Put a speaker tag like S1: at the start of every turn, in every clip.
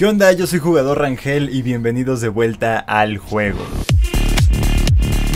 S1: ¿Qué onda? Yo soy Jugador Rangel y bienvenidos de vuelta al juego.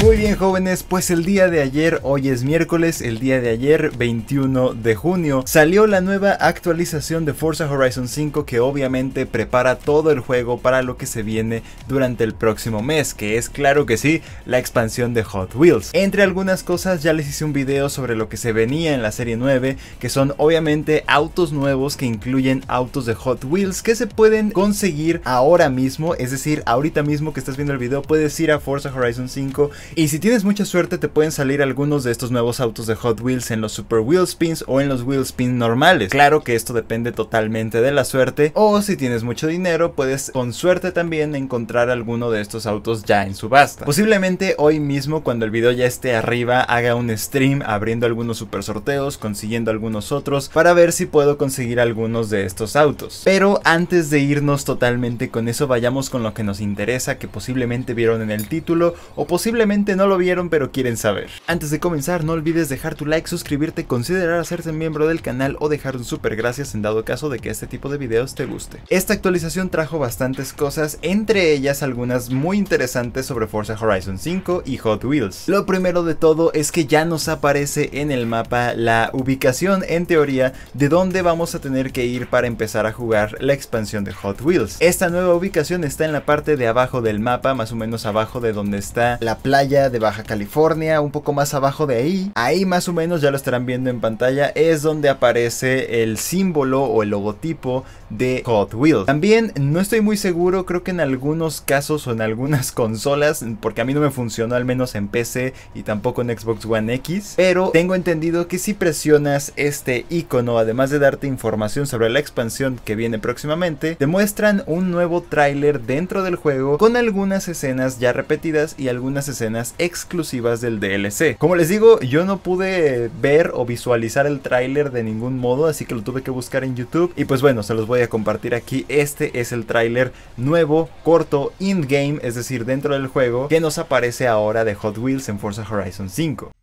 S1: Muy bien jóvenes, pues el día de ayer, hoy es miércoles, el día de ayer 21 de junio, salió la nueva actualización de Forza Horizon 5 que obviamente prepara todo el juego para lo que se viene durante el próximo mes, que es claro que sí, la expansión de Hot Wheels. Entre algunas cosas ya les hice un video sobre lo que se venía en la serie 9, que son obviamente autos nuevos que incluyen autos de Hot Wheels que se pueden conseguir ahora mismo, es decir, ahorita mismo que estás viendo el video puedes ir a Forza Horizon 5 y si tienes mucha suerte te pueden salir algunos de estos nuevos autos de Hot Wheels en los Super Wheel Spins o en los Wheel Spins normales. Claro que esto depende totalmente de la suerte o si tienes mucho dinero puedes con suerte también encontrar alguno de estos autos ya en subasta. Posiblemente hoy mismo cuando el video ya esté arriba haga un stream abriendo algunos super sorteos, consiguiendo algunos otros para ver si puedo conseguir algunos de estos autos. Pero antes de irnos totalmente con eso vayamos con lo que nos interesa que posiblemente vieron en el título o posiblemente no lo vieron pero quieren saber. Antes de comenzar no olvides dejar tu like, suscribirte, considerar hacerte miembro del canal o dejar un super gracias en dado caso de que este tipo de videos te guste. Esta actualización trajo bastantes cosas, entre ellas algunas muy interesantes sobre Forza Horizon 5 y Hot Wheels. Lo primero de todo es que ya nos aparece en el mapa la ubicación en teoría de dónde vamos a tener que ir para empezar a jugar la expansión de Hot Wheels. Esta nueva ubicación está en la parte de abajo del mapa, más o menos abajo de donde está la playa de Baja California, un poco más abajo de ahí. Ahí más o menos, ya lo estarán viendo en pantalla, es donde aparece el símbolo o el logotipo de Hot También no estoy muy seguro, creo que en algunos casos o en algunas consolas, porque a mí no me funcionó al menos en PC y tampoco en Xbox One X, pero tengo entendido que si presionas este icono, además de darte información sobre la expansión que viene próximamente, te muestran un nuevo tráiler dentro del juego con algunas escenas ya repetidas y algunas escenas exclusivas del DLC. Como les digo, yo no pude ver o visualizar el tráiler de ningún modo, así que lo tuve que buscar en YouTube. Y pues bueno, se los voy a compartir aquí. Este es el tráiler nuevo, corto, in-game, es decir, dentro del juego, que nos aparece ahora de Hot Wheels en Forza Horizon 5.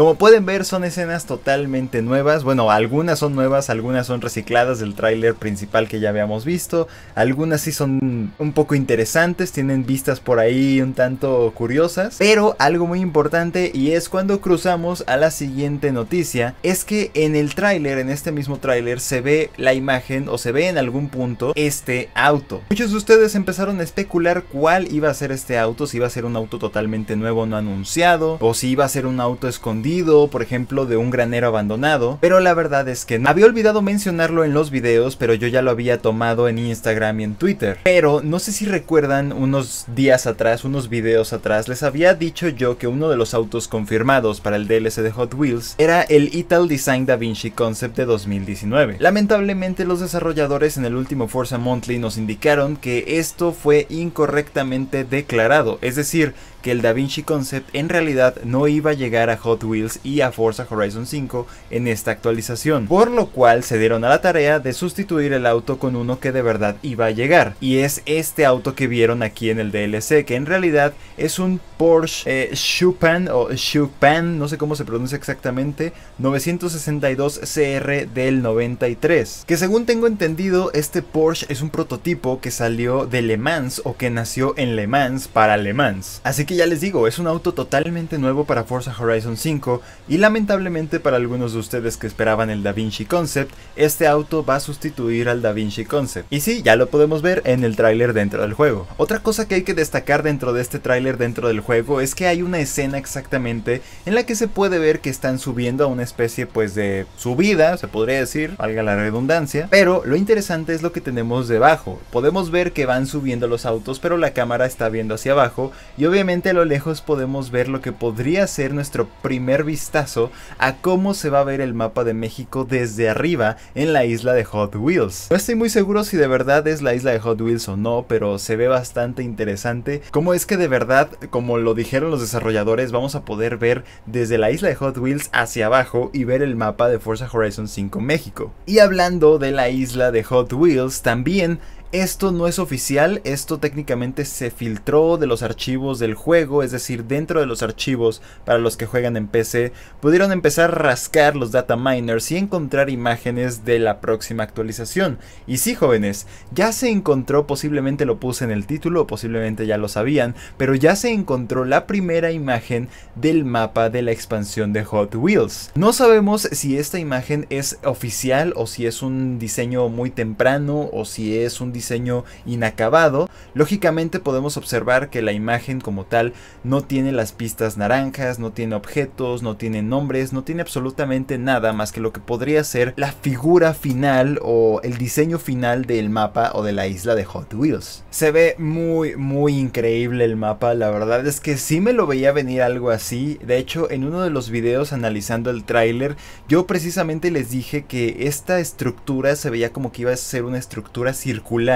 S1: Como pueden ver son escenas totalmente nuevas, bueno algunas son nuevas, algunas son recicladas del tráiler principal que ya habíamos visto, algunas sí son un poco interesantes, tienen vistas por ahí un tanto curiosas, pero algo muy importante y es cuando cruzamos a la siguiente noticia, es que en el tráiler, en este mismo tráiler se ve la imagen o se ve en algún punto este auto. Muchos de ustedes empezaron a especular cuál iba a ser este auto, si iba a ser un auto totalmente nuevo no anunciado o si iba a ser un auto escondido por ejemplo, de un granero abandonado, pero la verdad es que no. había olvidado mencionarlo en los videos, pero yo ya lo había tomado en Instagram y en Twitter. Pero no sé si recuerdan unos días atrás, unos videos atrás, les había dicho yo que uno de los autos confirmados para el DLC de Hot Wheels era el Ital Design Da Vinci Concept de 2019. Lamentablemente los desarrolladores en el último Forza Monthly nos indicaron que esto fue incorrectamente declarado, es decir, que el Da Vinci Concept en realidad no iba a llegar a Hot Wheels y a Forza Horizon 5 en esta actualización, por lo cual se dieron a la tarea de sustituir el auto con uno que de verdad iba a llegar, y es este auto que vieron aquí en el DLC, que en realidad es un Porsche eh, Chupan o Chupan, no sé cómo se pronuncia exactamente, 962 CR del 93, que según tengo entendido este Porsche es un prototipo que salió de Le Mans o que nació en Le Mans para Le Mans, así que ya les digo, es un auto totalmente nuevo para Forza Horizon 5 y lamentablemente para algunos de ustedes que esperaban el Da Vinci Concept, este auto va a sustituir al Da Vinci Concept. Y sí, ya lo podemos ver en el tráiler dentro del juego. Otra cosa que hay que destacar dentro de este tráiler dentro del juego es que hay una escena exactamente en la que se puede ver que están subiendo a una especie pues de subida, se podría decir, valga la redundancia, pero lo interesante es lo que tenemos debajo. Podemos ver que van subiendo los autos, pero la cámara está viendo hacia abajo y obviamente a lo lejos podemos ver lo que podría ser nuestro primer vistazo a cómo se va a ver el mapa de México desde arriba en la isla de Hot Wheels. No estoy muy seguro si de verdad es la isla de Hot Wheels o no, pero se ve bastante interesante cómo es que de verdad, como lo dijeron los desarrolladores, vamos a poder ver desde la isla de Hot Wheels hacia abajo y ver el mapa de Forza Horizon 5 México. Y hablando de la isla de Hot Wheels, también esto no es oficial, esto técnicamente se filtró de los archivos del juego, es decir, dentro de los archivos para los que juegan en PC, pudieron empezar a rascar los data miners y encontrar imágenes de la próxima actualización. Y sí, jóvenes, ya se encontró, posiblemente lo puse en el título, posiblemente ya lo sabían, pero ya se encontró la primera imagen del mapa de la expansión de Hot Wheels. No sabemos si esta imagen es oficial o si es un diseño muy temprano o si es un diseño diseño inacabado, lógicamente podemos observar que la imagen como tal no tiene las pistas naranjas, no tiene objetos, no tiene nombres, no tiene absolutamente nada más que lo que podría ser la figura final o el diseño final del mapa o de la isla de Hot Wheels. Se ve muy muy increíble el mapa, la verdad es que sí me lo veía venir algo así, de hecho en uno de los videos analizando el tráiler yo precisamente les dije que esta estructura se veía como que iba a ser una estructura circular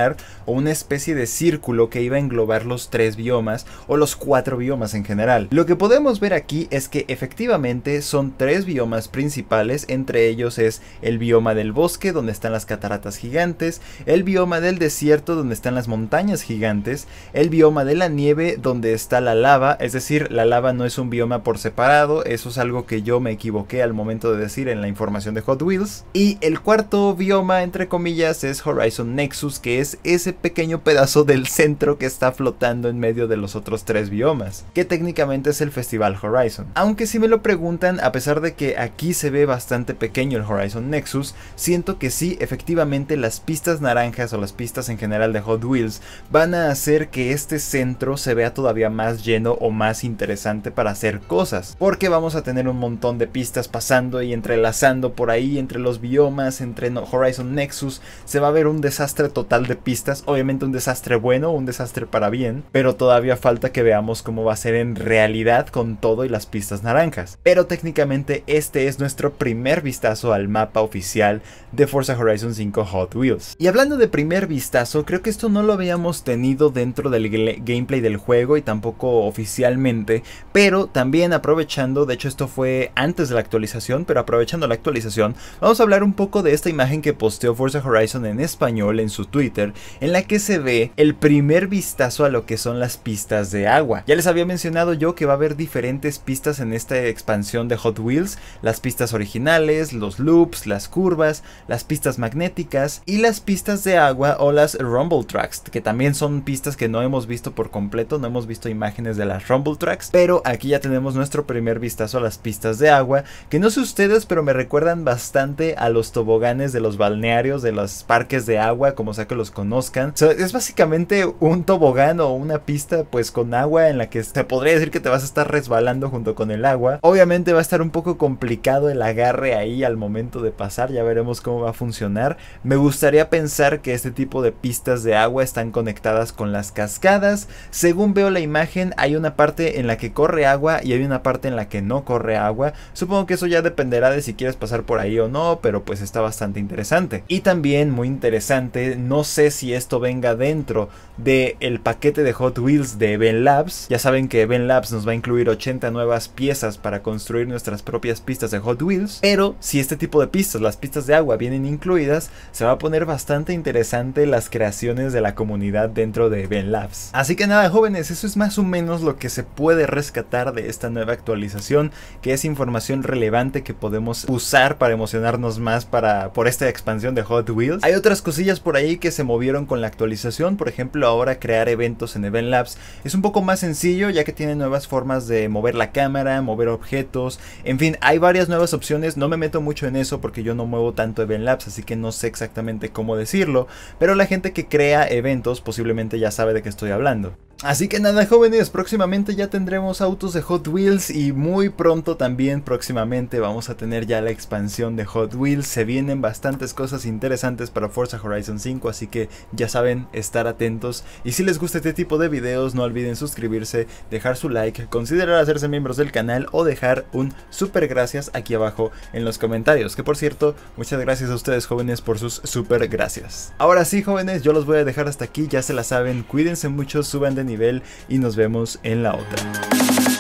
S1: o una especie de círculo que iba a englobar los tres biomas o los cuatro biomas en general. Lo que podemos ver aquí es que efectivamente son tres biomas principales, entre ellos es el bioma del bosque donde están las cataratas gigantes, el bioma del desierto donde están las montañas gigantes, el bioma de la nieve donde está la lava, es decir, la lava no es un bioma por separado, eso es algo que yo me equivoqué al momento de decir en la información de Hot Wheels, y el cuarto bioma entre comillas es Horizon Nexus que es ese pequeño pedazo del centro que está flotando en medio de los otros tres biomas, que técnicamente es el Festival Horizon. Aunque si me lo preguntan, a pesar de que aquí se ve bastante pequeño el Horizon Nexus, siento que sí, efectivamente las pistas naranjas o las pistas en general de Hot Wheels van a hacer que este centro se vea todavía más lleno o más interesante para hacer cosas, porque vamos a tener un montón de pistas pasando y entrelazando por ahí entre los biomas, entre Horizon Nexus, se va a ver un desastre total de pistas. Obviamente un desastre bueno, un desastre para bien, pero todavía falta que veamos cómo va a ser en realidad con todo y las pistas naranjas. Pero técnicamente este es nuestro primer vistazo al mapa oficial de Forza Horizon 5 Hot Wheels. Y hablando de primer vistazo, creo que esto no lo habíamos tenido dentro del gameplay del juego y tampoco oficialmente, pero también aprovechando, de hecho esto fue antes de la actualización, pero aprovechando la actualización, vamos a hablar un poco de esta imagen que posteó Forza Horizon en español en su Twitter en la que se ve el primer vistazo a lo que son las pistas de agua. Ya les había mencionado yo que va a haber diferentes pistas en esta expansión de Hot Wheels, las pistas originales, los loops, las curvas, las pistas magnéticas y las pistas de agua o las Rumble Tracks, que también son pistas que no hemos visto por completo, no hemos visto imágenes de las Rumble Tracks, pero aquí ya tenemos nuestro primer vistazo a las pistas de agua, que no sé ustedes, pero me recuerdan bastante a los toboganes de los balnearios, de los parques de agua, como sea conozcan. es básicamente un tobogán o una pista pues con agua en la que se podría decir que te vas a estar resbalando junto con el agua. Obviamente va a estar un poco complicado el agarre ahí al momento de pasar, ya veremos cómo va a funcionar. Me gustaría pensar que este tipo de pistas de agua están conectadas con las cascadas. Según veo la imagen, hay una parte en la que corre agua y hay una parte en la que no corre agua. Supongo que eso ya dependerá de si quieres pasar por ahí o no, pero pues está bastante interesante. Y también muy interesante, no sé si esto venga dentro del paquete de Hot Wheels de Ben Labs. Ya saben que Ben Labs nos va a incluir 80 nuevas piezas para construir nuestras propias pistas de Hot Wheels. Pero si este tipo de pistas, las pistas de agua, vienen incluidas, se va a poner bastante interesante las creaciones de la comunidad dentro de Ben Labs. Así que nada, jóvenes, eso es más o menos lo que se puede rescatar de esta nueva actualización, que es información relevante que podemos usar para emocionarnos más para, por esta expansión de Hot Wheels. Hay otras cosillas por ahí que se movieron con la actualización, por ejemplo ahora crear eventos en Event Labs es un poco más sencillo ya que tiene nuevas formas de mover la cámara, mover objetos, en fin, hay varias nuevas opciones, no me meto mucho en eso porque yo no muevo tanto Event Labs, así que no sé exactamente cómo decirlo, pero la gente que crea eventos posiblemente ya sabe de qué estoy hablando. Así que nada jóvenes, próximamente ya tendremos autos de Hot Wheels y muy pronto también próximamente vamos a tener ya la expansión de Hot Wheels. Se vienen bastantes cosas interesantes para Forza Horizon 5, así que ya saben, estar atentos. Y si les gusta este tipo de videos, no olviden suscribirse, dejar su like, considerar hacerse miembros del canal o dejar un super gracias aquí abajo en los comentarios. Que por cierto, muchas gracias a ustedes jóvenes por sus super gracias. Ahora sí jóvenes, yo los voy a dejar hasta aquí, ya se la saben, cuídense mucho, suban de nivel y nos vemos en la otra.